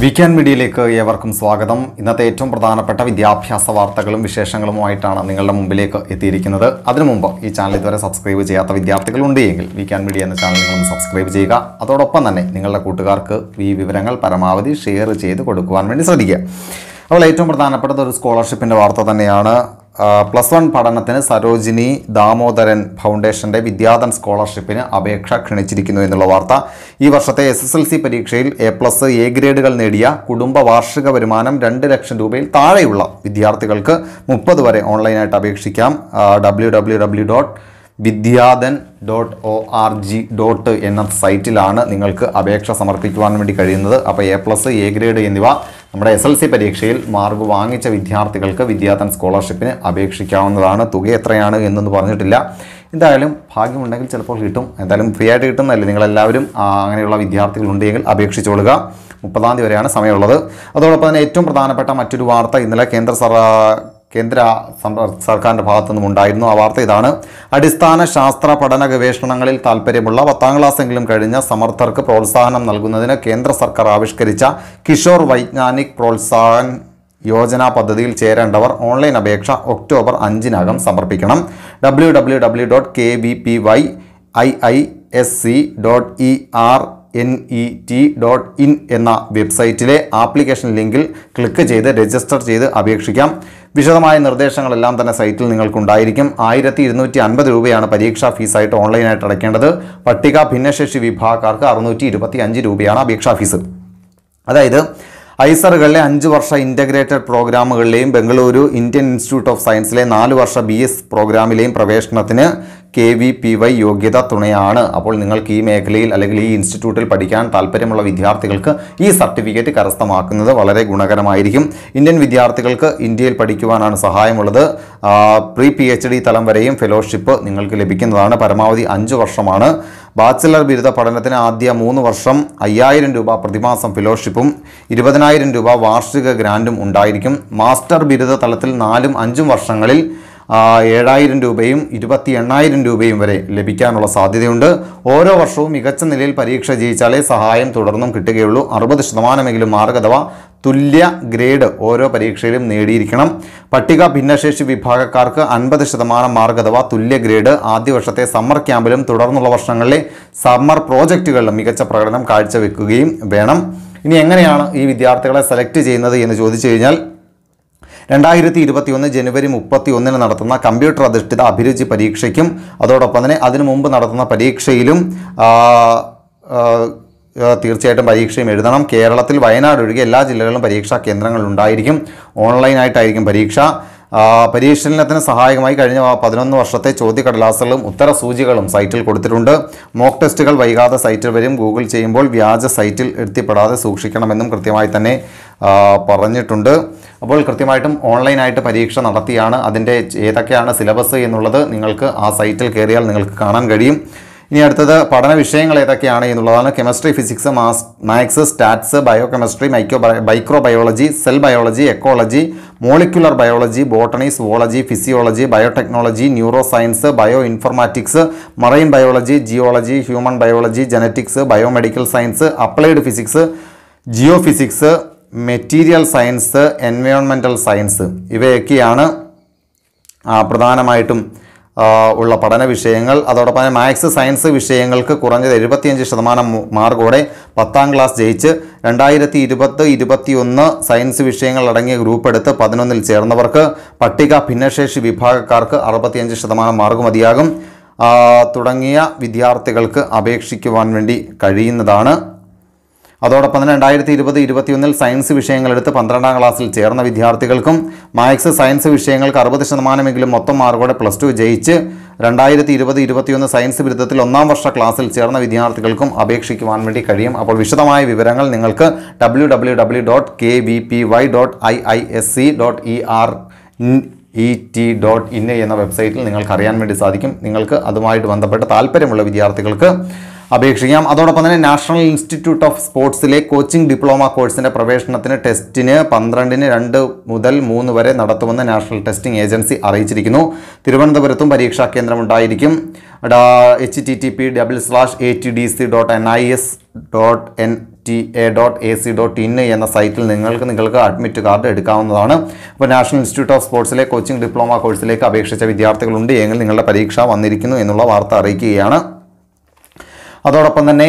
weekend മീഡിയയിലേക്ക് ഏവർക്കും സ്വാഗതം ഇന്നത്തെ ഏറ്റവും പ്രധാനപ്പെട്ട വിദ്യാഭ്യാസ വാർത്തകളും വിശേഷങ്ങളുമായിട്ടാണ് നിങ്ങളുടെ മുമ്പിലേക്ക് എത്തിയിരിക്കുന്നത് അതിനു മുമ്പ് ഈ ചാനൽ ഇതുവരെ സബ്സ്ക്രൈബ് ചെയ്യാത്ത വിദ്യാർത്ഥികളുണ്ട് എങ്കിൽ വീക്കെൻഡ് മീഡിയ എന്ന ചാനൽ നിങ്ങളും സബ്സ്ക്രൈബ് ചെയ്യുക അതോടൊപ്പം തന്നെ നിങ്ങളുടെ കൂട്ടുകാർക്ക് ഈ വിവരങ്ങൾ പരമാവധി ഷെയർ ചെയ്ത് കൊടുക്കുവാൻ വേണ്ടി ശ്രദ്ധിക്കുക അപ്പോൾ ഏറ്റവും പ്രധാനപ്പെട്ടത് ഒരു സ്കോളർഷിപ്പിൻ്റെ വാർത്ത തന്നെയാണ് പ്ലസ് വൺ പഠനത്തിന് സരോജിനി ദാമോദരൻ ഫൗണ്ടേഷൻ്റെ വിദ്യാധൻ സ്കോളർഷിപ്പിന് അപേക്ഷ ക്ഷണിച്ചിരിക്കുന്നു എന്നുള്ള വാർത്ത ഈ വർഷത്തെ എസ് എസ് എൽ സി പരീക്ഷയിൽ എ പ്ലസ് എ ഗ്രേഡുകൾ നേടിയ കുടുംബ വാർഷിക വരുമാനം രണ്ട് ലക്ഷം രൂപയിൽ താഴെയുള്ള വിദ്യാർത്ഥികൾക്ക് മുപ്പത് വരെ ഓൺലൈനായിട്ട് അപേക്ഷിക്കാം W W W dot Vidyadhan dot O R G dot എന്ന സൈറ്റിലാണ് നിങ്ങൾക്ക് അപേക്ഷ സമർപ്പിക്കുവാൻ വേണ്ടി കഴിയുന്നത് അപ്പോൾ എ പ്ലസ് എ ഗ്രേഡ് എന്നിവ നമ്മുടെ എസ് എൽ സി പരീക്ഷയിൽ മാർക്ക് വാങ്ങിച്ച വിദ്യാർത്ഥികൾക്ക് വിദ്യാർത്ഥൻ സ്കോളർഷിപ്പിന് അപേക്ഷിക്കാവുന്നതാണ് തുക എത്രയാണ് എന്നൊന്നും പറഞ്ഞിട്ടില്ല എന്തായാലും ഭാഗ്യമുണ്ടെങ്കിൽ ചിലപ്പോൾ കിട്ടും എന്തായാലും ഫ്രീ ആയിട്ട് കിട്ടുന്നതല്ലേ നിങ്ങളെല്ലാവരും അങ്ങനെയുള്ള വിദ്യാർത്ഥികളുണ്ടെങ്കിൽ കൊടുക്കുക മുപ്പതാം തീയതി വരെയാണ് സമയമുള്ളത് അതോടൊപ്പം തന്നെ ഏറ്റവും പ്രധാനപ്പെട്ട മറ്റൊരു വാർത്ത ഇന്നലെ കേന്ദ്ര സർ കേന്ദ്ര സർക്കാരിൻ്റെ ഭാഗത്തു നിന്നും ഉണ്ടായിരുന്നു ആ വാർത്ത ഇതാണ് അടിസ്ഥാന ശാസ്ത്ര പഠന ഗവേഷണങ്ങളിൽ താല്പര്യമുള്ള പത്താം ക്ലാസ്സെങ്കിലും കഴിഞ്ഞ സമർത്ഥർക്ക് പ്രോത്സാഹനം നൽകുന്നതിന് കേന്ദ്ര സർക്കാർ ആവിഷ്കരിച്ച കിഷോർ വൈജ്ഞാനിക് പ്രോത്സാഹൻ യോജന പദ്ധതിയിൽ ചേരേണ്ടവർ ഓൺലൈൻ അപേക്ഷ ഒക്ടോബർ അഞ്ചിനകം സമർപ്പിക്കണം W W W dot K V P Y I I S C dot E R N E T dot in എന്ന വെബ്സൈറ്റിലെ ആപ്ലിക്കേഷൻ ലിങ്കിൽ ക്ലിക്ക് ചെയ്ത് രജിസ്റ്റർ ചെയ്ത് അപേക്ഷിക്കാം വിശദമായ നിർദ്ദേശങ്ങളെല്ലാം തന്നെ സൈറ്റിൽ നിങ്ങൾക്കുണ്ടായിരിക്കും ആയിരത്തി ഇരുന്നൂറ്റി അൻപത് രൂപയാണ് പരീക്ഷാ ഫീസായിട്ട് ഓൺലൈനായിട്ട് അടയ്ക്കേണ്ടത് പട്ടിക ഭിന്നശേഷി വിഭാഗക്കാർക്ക് അറുന്നൂറ്റി ഇരുപത്തി അഞ്ച് രൂപയാണ് അപേക്ഷാ ഫീസ് അതായത് ഐസറുകളിലെ അഞ്ച് വർഷ ഇൻ്റഗ്രേറ്റഡ് പ്രോഗ്രാമുകളിലെയും ബംഗളൂരു ഇന്ത്യൻ ഇൻസ്റ്റിറ്റ്യൂട്ട് ഓഫ് സയൻസിലെ നാല് വർഷ ബി എസ് പ്രോഗ്രാമിലെയും പ്രവേശനത്തിന് കെ വി പി വൈ യോഗ്യത തുണയാണ് അപ്പോൾ നിങ്ങൾക്ക് ഈ മേഖലയിൽ അല്ലെങ്കിൽ ഈ ഇൻസ്റ്റിറ്റ്യൂട്ടിൽ പഠിക്കാൻ താല്പര്യമുള്ള വിദ്യാർത്ഥികൾക്ക് ഈ സർട്ടിഫിക്കറ്റ് കരസ്ഥമാക്കുന്നത് വളരെ ഗുണകരമായിരിക്കും ഇന്ത്യൻ വിദ്യാർത്ഥികൾക്ക് ഇന്ത്യയിൽ പഠിക്കുവാനാണ് സഹായമുള്ളത് പ്രീ പി എച്ച് ഡി തലം വരെയും ഫെലോഷിപ്പ് നിങ്ങൾക്ക് ലഭിക്കുന്നതാണ് പരമാവധി അഞ്ച് വർഷമാണ് ബാച്ചിലർ ബിരുദ പഠനത്തിന് ആദ്യ മൂന്ന് വർഷം അയ്യായിരം രൂപ പ്രതിമാസം ഫെലോഷിപ്പും ഇരുപതിനായിരം രൂപ വാർഷിക ഗ്രാൻറ്റും ഉണ്ടായിരിക്കും മാസ്റ്റർ ബിരുദ തലത്തിൽ നാലും അഞ്ചും വർഷങ്ങളിൽ ഏഴായിരം രൂപയും ഇരുപത്തി എണ്ണായിരം രൂപയും വരെ ലഭിക്കാനുള്ള സാധ്യതയുണ്ട് ഓരോ വർഷവും മികച്ച നിലയിൽ പരീക്ഷ ജയിച്ചാലേ സഹായം തുടർന്നും കിട്ടുകയുള്ളൂ അറുപത് ശതമാനമെങ്കിലും മാർഗ് അഥവാ തുല്യ ഗ്രേഡ് ഓരോ പരീക്ഷയിലും നേടിയിരിക്കണം പട്ടിക ഭിന്നശേഷി വിഭാഗക്കാർക്ക് അൻപത് ശതമാനം മാർക്ക് അഥവാ തുല്യ ഗ്രേഡ് ആദ്യ വർഷത്തെ സമ്മർ ക്യാമ്പിലും തുടർന്നുള്ള വർഷങ്ങളിലെ സമ്മർ പ്രോജക്റ്റുകളിലും മികച്ച പ്രകടനം കാഴ്ചവെക്കുകയും വേണം ഇനി എങ്ങനെയാണ് ഈ വിദ്യാർത്ഥികളെ സെലക്ട് ചെയ്യുന്നത് എന്ന് ചോദിച്ചു കഴിഞ്ഞാൽ രണ്ടായിരത്തി ഒന്ന് ജനുവരി മുപ്പത്തി ഒന്നിന് നടത്തുന്ന കമ്പ്യൂട്ടർ അധിഷ്ഠിത അഭിരുചി പരീക്ഷയ്ക്കും അതോടൊപ്പം തന്നെ അതിനു മുമ്പ് നടത്തുന്ന പരീക്ഷയിലും തീർച്ചയായിട്ടും പരീക്ഷയും എഴുതണം കേരളത്തിൽ വയനാട് ഒഴികെ എല്ലാ ജില്ലകളിലും പരീക്ഷാ കേന്ദ്രങ്ങൾ ഉണ്ടായിരിക്കും ഓൺലൈനായിട്ടായിരിക്കും പരീക്ഷ പരിശീലനത്തിന് സഹായകമായി കഴിഞ്ഞ പതിനൊന്ന് വർഷത്തെ കടലാസുകളും ഉത്തര സൂചികളും സൈറ്റിൽ കൊടുത്തിട്ടുണ്ട് മോക്ക് ടെസ്റ്റുകൾ വൈകാതെ സൈറ്റിൽ വരും ഗൂഗിൾ ചെയ്യുമ്പോൾ വ്യാജ സൈറ്റിൽ എത്തിപ്പെടാതെ സൂക്ഷിക്കണമെന്നും കൃത്യമായി തന്നെ പറഞ്ഞിട്ടുണ്ട് അപ്പോൾ കൃത്യമായിട്ടും ഓൺലൈനായിട്ട് പരീക്ഷ നടത്തിയാണ് അതിൻ്റെ ഏതൊക്കെയാണ് സിലബസ് എന്നുള്ളത് നിങ്ങൾക്ക് ആ സൈറ്റിൽ കയറിയാൽ നിങ്ങൾക്ക് കാണാൻ കഴിയും ഇനി അടുത്തത് പഠന വിഷയങ്ങൾ ഏതൊക്കെയാണ് എന്നുള്ളതാണ് chemistry physics maths maths stats biochemistry micro microbiology cell biology ecology molecular biology botany zoology physiology biotechnology neuroscience bioinformatics marine biology geology human biology genetics biomedical science applied physics geophysics material science environmental science ഇവയൊക്കെയാണ് പ്രധാനമായിട്ടും ഉള്ള പഠന വിഷയങ്ങൾ അതോടൊപ്പം തന്നെ maths science വിഷയങ്ങൾക്ക് കുറഞ്ഞത് എഴുപത്തിയഞ്ച് ശതമാനം മാർക്കോടെ പത്താം ക്ലാസ് ജയിച്ച് രണ്ടായിരത്തി ഇരുപത് ഇരുപത്തിയൊന്ന് സയൻസ് വിഷയങ്ങൾ അടങ്ങിയ ഗ്രൂപ്പ് എടുത്ത് പതിനൊന്നിൽ ചേർന്നവർക്ക് പട്ടിക ഭിന്നശേഷി വിഭാഗക്കാർക്ക് അറുപത്തിയഞ്ച് ശതമാനം മാർക്ക് മതിയാകും തുടങ്ങിയ വിദ്യാർത്ഥികൾക്ക് അപേക്ഷിക്കുവാൻ വേണ്ടി കഴിയുന്നതാണ് അതോടൊപ്പം തന്നെ രണ്ടായിരത്തി ഇരുപത് ഇരുപത്തിയൊന്നിൽ സയൻസ് വിഷയങ്ങളെടുത്ത് പന്ത്രണ്ടാം ക്ലാസ്സിൽ ചേർന്ന വിദ്യാർത്ഥികൾക്കും മാത്സ് സയൻസ് വിഷയങ്ങൾക്ക് അറുപത് ശതമാനമെങ്കിലും മൊത്തം മാർക്കോടെ പ്ലസ് ടു ജയിച്ച് രണ്ടായിരത്തി ഇരുപത് ഇരുപത്തിയൊന്ന് സയൻസ് ബിരുദത്തിൽ ഒന്നാം വർഷ ക്ലാസ്സിൽ ചേർന്ന വിദ്യാർത്ഥികൾക്കും അപേക്ഷിക്കുവാൻ വേണ്ടി കഴിയും അപ്പോൾ വിശദമായ വിവരങ്ങൾ നിങ്ങൾക്ക് W W W dot K V P Y dot I I S C dot E R E T dot in എന്ന വെബ്സൈറ്റിൽ നിങ്ങൾക്ക് അറിയാൻ വേണ്ടി സാധിക്കും നിങ്ങൾക്ക് അതുമായിട്ട് ബന്ധപ്പെട്ട് താല്പര്യമുള്ള വിദ്യാർത്ഥികൾക്ക് അപേക്ഷിക്കാം അതോടൊപ്പം തന്നെ നാഷണൽ ഇൻസ്റ്റിറ്റ്യൂട്ട് ഓഫ് സ്പോർട്സിലെ കോച്ചിംഗ് ഡിപ്ലോമ കോഴ്സിൻ്റെ പ്രവേശനത്തിന് ടെസ്റ്റിന് പന്ത്രണ്ടിന് രണ്ട് മുതൽ മൂന്ന് വരെ നടത്തുമെന്ന് നാഷണൽ ടെസ്റ്റിംഗ് ഏജൻസി അറിയിച്ചിരിക്കുന്നു തിരുവനന്തപുരത്തും പരീക്ഷാ ഡാ H T T P double slash A T D C dot N I S dot N T A dot A C dot in എന്ന സൈറ്റിൽ നിങ്ങൾക്ക് നിങ്ങൾക്ക് അഡ്മിറ്റ് കാർഡ് എടുക്കാവുന്നതാണ് അപ്പോൾ നാഷണൽ ഇൻസ്റ്റിറ്റ്യൂട്ട് ഓഫ് സ്പോർട്സിലെ കോച്ചിംഗ് ഡിപ്ലോമ കോഴ്സിലേക്ക് അപേക്ഷിച്ച വിദ്യാർത്ഥികളുണ്ട് എങ്കിൽ നിങ്ങളുടെ പരീക്ഷ വന്നിരിക്കുന്നു എന്നുള്ള വാർത്ത അറിയിക്കുകയാണ് അതോടൊപ്പം തന്നെ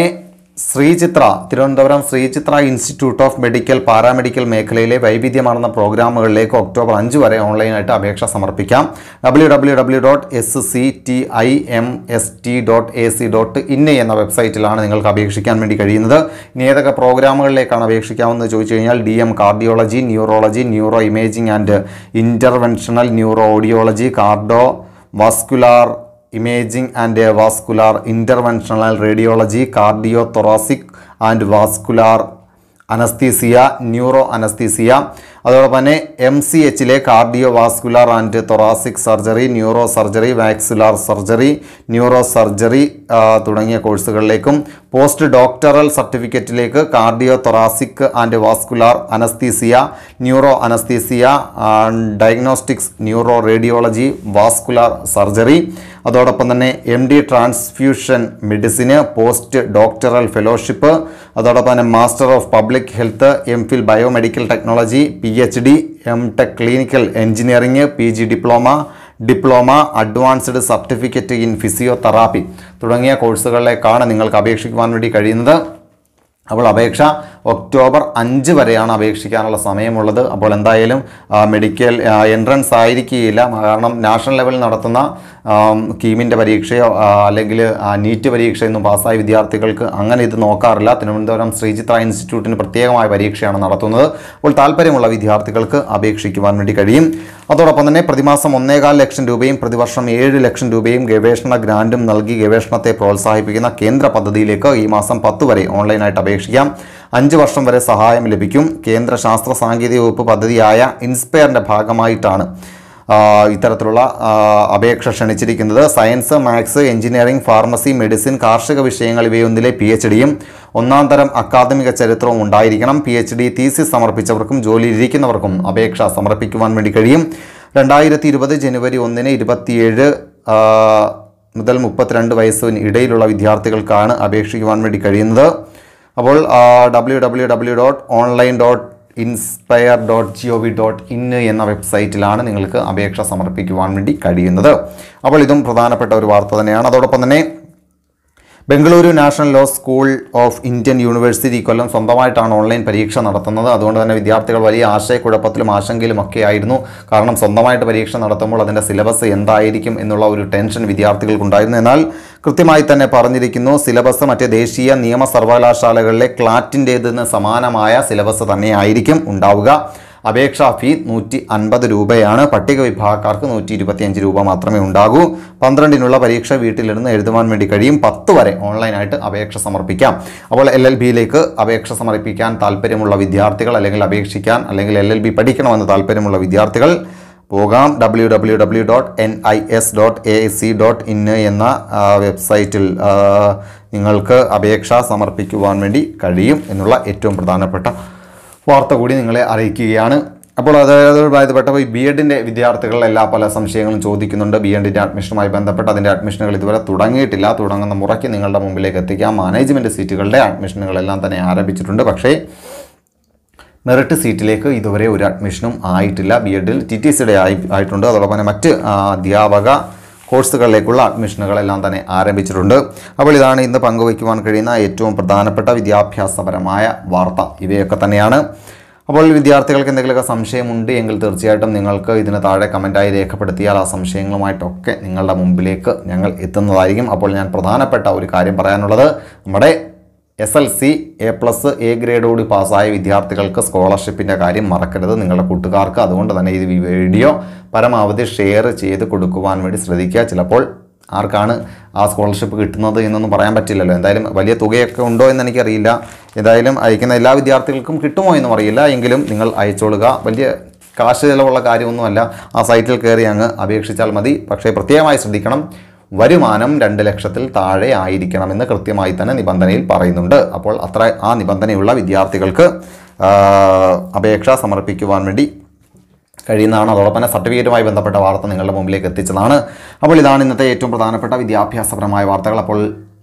Sreechitra Thiruvananthapuram Sreechitra institute of medical paramedical മേഖലയിലെ വൈവിധ്യമാർന്ന പ്രോഗ്രാമുകളിലേക്ക് ഒക്ടോബർ അഞ്ച് വരെ ഓൺലൈനായിട്ട് അപേക്ഷ സമർപ്പിക്കാം W W W dot S C T I M S T dot A C dot എന്ന വെബ്സൈറ്റിലാണ് നിങ്ങൾക്ക് അപേക്ഷിക്കാൻ വേണ്ടി കഴിയുന്നത് ഇനി ഏതൊക്കെ പ്രോഗ്രാമുകളിലേക്കാണ് അപേക്ഷിക്കാമെന്ന് ചോദിച്ചു കഴിഞ്ഞാൽ D M cardiology neurology neuro imaging and interventional neuro audiology cardio vascular imaging and vascular interventional radiology cardio thoracic and vascular anaesthesia neuro anaesthesia അതോടൊപ്പം തന്നെ എം സി എച്ചിലെ cardio vascular and thoracic surgery neuro surgery വാക്സുലാർ surgery neuro surgery തുടങ്ങിയ കോഴ്സുകളിലേക്കും post doctoral സർട്ടിഫിക്കറ്റിലേക്ക് cardio thoracic and vascular anaesthesia neuro anaesthesia diagnostics neuro radiology vascular surgery അതോടൊപ്പം തന്നെ M D transfusion മെഡിസിന് പോസ്റ്റ് ഡോക്ടറൽ ഫെലോഷിപ്പ് അതോടൊപ്പം തന്നെ master of public health M phil biomedical technology P H D M tech clinical engineering P G diploma diploma advanced certificate in physiotherapy തുടങ്ങിയ കോഴ്സുകളിലേക്കാണ് നിങ്ങൾക്ക് അപേക്ഷിക്കുവാൻ വേണ്ടി കഴിയുന്നത് അപ്പോൾ അപേക്ഷ ഒക്ടോബർ അഞ്ച് വരെയാണ് അപേക്ഷിക്കാനുള്ള സമയമുള്ളത് അപ്പോൾ എന്തായാലും മെഡിക്കൽ എൻട്രൻസ് ആയിരിക്കുകയില്ല കാരണം നാഷണൽ ലെവലിൽ നടത്തുന്ന കീമിൻ്റെ പരീക്ഷയോ അല്ലെങ്കിൽ നീറ്റ് പരീക്ഷയൊന്നും പാസ്സായ വിദ്യാർത്ഥികൾക്ക് അങ്ങനെ ഇത് നോക്കാറില്ല തിരുവനന്തപുരം ശ്രീചിത്ര ഇൻസ്റ്റിറ്റ്യൂട്ടിന് പ്രത്യേകമായ പരീക്ഷയാണ് നടത്തുന്നത് അപ്പോൾ താല്പര്യമുള്ള വിദ്യാർത്ഥികൾക്ക് അപേക്ഷിക്കുവാൻ വേണ്ടി കഴിയും അതോടൊപ്പം തന്നെ പ്രതിമാസം ഒന്നേകാൽ ലക്ഷം രൂപയും പ്രതിവർഷം ഏഴ് ലക്ഷം രൂപയും ഗവേഷണ ഗ്രാൻറ്റും നൽകി ഗവേഷണത്തെ പ്രോത്സാഹിപ്പിക്കുന്ന കേന്ദ്ര പദ്ധതിയിലേക്ക് ഈ മാസം പത്ത് വരെ ഓൺലൈനായിട്ട് അപേക്ഷിക്കാം അഞ്ച് വർഷം വരെ സഹായം ലഭിക്കും കേന്ദ്ര ശാസ്ത്ര സാങ്കേതിക വകുപ്പ് പദ്ധതിയായ ഇൻസ്പയറിൻ്റെ ഭാഗമായിട്ടാണ് ഇത്തരത്തിലുള്ള അപേക്ഷ ക്ഷണിച്ചിരിക്കുന്നത് science maths engineering pharmacy medicine കാർഷിക വിഷയങ്ങൾ ഇവയൊന്നിലെ പി എച്ച് ഡിയും ഒന്നാം തരം അക്കാദമിക ചരിത്രവും ഉണ്ടായിരിക്കണം പി എച്ച് ഡി തീസിസ് സമർപ്പിച്ചവർക്കും ജോലിയിലിരിക്കുന്നവർക്കും അപേക്ഷ സമർപ്പിക്കുവാൻ വേണ്ടി കഴിയും രണ്ടായിരത്തി ഇരുപത് ജനുവരി ഒന്നിന് ഇരുപത്തിയേഴ് മുതൽ മുപ്പത്തിരണ്ട് വയസ്സിന് ഇടയിലുള്ള വിദ്യാർത്ഥികൾക്കാണ് അപേക്ഷിക്കുവാൻ വേണ്ടി കഴിയുന്നത് അപ്പോൾ W W W dot online dot inspire dot G O V dot in എന്ന വെബ്സൈറ്റിലാണ് നിങ്ങൾക്ക് അപേക്ഷ സമർപ്പിക്കുവാൻ വേണ്ടി കഴിയുന്നത് അപ്പോൾ ഇതും പ്രധാനപ്പെട്ട ഒരു വാർത്ത തന്നെയാണ് അതോടൊപ്പം തന്നെ Bengaluru national law school of Indian university കൊല്ലം സ്വന്തമായിട്ടാണ് ഓൺലൈൻ പരീക്ഷ നടത്തുന്നത് അതുകൊണ്ട് തന്നെ വിദ്യാർത്ഥികൾ വലിയ ആശയക്കുഴപ്പത്തിലും ആശങ്കയിലും ഒക്കെ ആയിരുന്നു കാരണം സ്വന്തമായിട്ട് പരീക്ഷ നടത്തുമ്പോൾ അതിൻ്റെ സിലബസ് എന്തായിരിക്കും എന്നുള്ള ഒരു ടെൻഷൻ വിദ്യാർത്ഥികൾക്കുണ്ടായിരുന്നു എന്നാൽ കൃത്യമായി തന്നെ പറഞ്ഞിരിക്കുന്നു സിലബസ് മറ്റേ ദേശീയ നിയമ സർവകലാശാലകളിലെ ക്ലാറ്റിൻ്റേതിന് സമാനമായ സിലബസ് തന്നെയായിരിക്കും ഉണ്ടാവുക അപേക്ഷാ ഫീ നൂറ്റി അൻപത് രൂപയാണ് പട്ടിക വിഭാഗക്കാർക്ക് നൂറ്റി ഇരുപത്തിയഞ്ച് രൂപ മാത്രമേ ഉണ്ടാകൂ പന്ത്രണ്ടിനുള്ള പരീക്ഷ വീട്ടിലിരുന്ന് എഴുതുവാൻ വേണ്ടി കഴിയും പത്ത് വരെ ഓൺലൈനായിട്ട് അപേക്ഷ സമർപ്പിക്കാം അപ്പോൾ എൽ എൽ ബിയിലേക്ക് അപേക്ഷ സമർപ്പിക്കാൻ താല്പര്യമുള്ള വിദ്യാർത്ഥികൾ അല്ലെങ്കിൽ അപേക്ഷിക്കാൻ അല്ലെങ്കിൽ എൽ എൽ ബി പഠിക്കണമെന്ന് താല്പര്യമുള്ള വിദ്യാർത്ഥികൾ പോകാം W W W dot N I S dot A C dot in എന്ന വെബ്സൈറ്റിൽ നിങ്ങൾക്ക് അപേക്ഷ സമർപ്പിക്കുവാൻ വേണ്ടി കഴിയും എന്നുള്ള ഏറ്റവും പ്രധാനപ്പെട്ട വാർത്ത കൂടി നിങ്ങളെ അറിയിക്കുകയാണ് അപ്പോൾ അതായത് പ്രായപ്പെട്ടപ്പോൾ ഈ ബി എഡിൻ്റെ എല്ലാ പല സംശയങ്ങളും ചോദിക്കുന്നുണ്ട് ബി എഡിൻ്റെ അഡ്മിഷനുമായി ബന്ധപ്പെട്ട് അതിൻ്റെ അഡ്മിഷനുകൾ ഇതുവരെ തുടങ്ങിയിട്ടില്ല തുടങ്ങുന്ന മുറയ്ക്ക് നിങ്ങളുടെ മുമ്പിലേക്ക് എത്തിക്കാം മാനേജ്മെൻറ്റ് സീറ്റുകളുടെ അഡ്മിഷനുകളെല്ലാം തന്നെ ആരംഭിച്ചിട്ടുണ്ട് പക്ഷേ മെറിറ്റ് സീറ്റിലേക്ക് ഇതുവരെ ഒരു അഡ്മിഷനും ആയിട്ടില്ല ബി എഡിൽ ടി ടി സിയുടെ ആയി ആയിട്ടുണ്ട് അതോടൊപ്പം തന്നെ മറ്റ് അധ്യാപക കോഴ്സുകളിലേക്കുള്ള അഡ്മിഷനുകളെല്ലാം തന്നെ ആരംഭിച്ചിട്ടുണ്ട് അപ്പോൾ ഇതാണ് ഇന്ന് പങ്കുവയ്ക്കുവാൻ കഴിയുന്ന ഏറ്റവും പ്രധാനപ്പെട്ട വിദ്യാഭ്യാസപരമായ വാർത്ത ഇവയൊക്കെ തന്നെയാണ് അപ്പോൾ വിദ്യാർത്ഥികൾക്ക് എന്തെങ്കിലുമൊക്കെ സംശയമുണ്ട് എങ്കിൽ തീർച്ചയായിട്ടും നിങ്ങൾക്ക് ഇതിന് താഴെ കമൻറ്റായി രേഖപ്പെടുത്തിയാൽ ആ സംശയങ്ങളുമായിട്ടൊക്കെ നിങ്ങളുടെ മുമ്പിലേക്ക് ഞങ്ങൾ എത്തുന്നതായിരിക്കും അപ്പോൾ ഞാൻ പ്രധാനപ്പെട്ട ഒരു കാര്യം പറയാനുള്ളത് നമ്മുടെ S L C A plus A ഗ്രേഡോടി പാസ്സായ വിദ്യാർത്ഥികൾക്ക് സ്കോളർഷിപ്പിൻ്റെ കാര്യം മറക്കരുത് നിങ്ങളുടെ കൂട്ടുകാർക്ക് അതുകൊണ്ട് തന്നെ ഈ വീഡിയോ പരമാവധി ഷെയർ ചെയ്ത് കൊടുക്കുവാൻ വേണ്ടി ശ്രദ്ധിക്കുക ചിലപ്പോൾ ആർക്കാണ് ആ സ്കോളർഷിപ്പ് കിട്ടുന്നത് എന്നൊന്നും പറയാൻ പറ്റില്ലല്ലോ എന്തായാലും വലിയ തുകയൊക്കെ ഉണ്ടോ എന്ന് എനിക്കറിയില്ല എന്തായാലും അയക്കുന്ന എല്ലാ വിദ്യാർത്ഥികൾക്കും കിട്ടുമോ എന്നും അറിയില്ല എങ്കിലും നിങ്ങൾ അയച്ചോളുക വലിയ കാശ് ചിലവുള്ള കാര്യമൊന്നുമല്ല ആ സൈറ്റിൽ കയറി അങ്ങ് അപേക്ഷിച്ചാൽ മതി പക്ഷേ പ്രത്യേകമായി ശ്രദ്ധിക്കണം വരുമാനം രണ്ട് ലക്ഷത്തിൽ താഴെ ആയിരിക്കണമെന്ന് കൃത്യമായി തന്നെ നിബന്ധനയിൽ പറയുന്നുണ്ട് അപ്പോൾ അത്ര ആ നിബന്ധനയുള്ള വിദ്യാർത്ഥികൾക്ക് അപേക്ഷ സമർപ്പിക്കുവാൻ വേണ്ടി കഴിയുന്നതാണ് അതോടൊപ്പം തന്നെ സർട്ടിഫിക്കറ്റുമായി ബന്ധപ്പെട്ട വാർത്ത നിങ്ങളുടെ മുമ്പിലേക്ക് എത്തിച്ചതാണ് അപ്പോൾ ഇതാണ് ഇന്നത്തെ ഏറ്റവും പ്രധാനപ്പെട്ട വിദ്യാഭ്യാസപരമായ വാർത്തകൾ അപ്പോൾ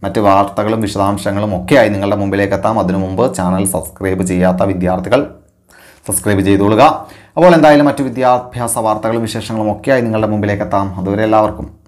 മറ്റ് വാർത്തകളും വിശദാംശങ്ങളും ഒക്കെയായി നിങ്ങളുടെ മുമ്പിലേക്ക് എത്താം അതിനു മുമ്പ് ചാനൽ സബ്സ്ക്രൈബ് ചെയ്യാത്ത വിദ്യാർത്ഥികൾ സബ്സ്ക്രൈബ് ചെയ്തുകൊള്ളുക അപ്പോൾ എന്തായാലും മറ്റ് വിദ്യാഭ്യാസ വാർത്തകളും വിശേഷങ്ങളും ഒക്കെയായി നിങ്ങളുടെ മുമ്പിലേക്ക് എത്താം അതുവരെ എല്ലാവർക്കും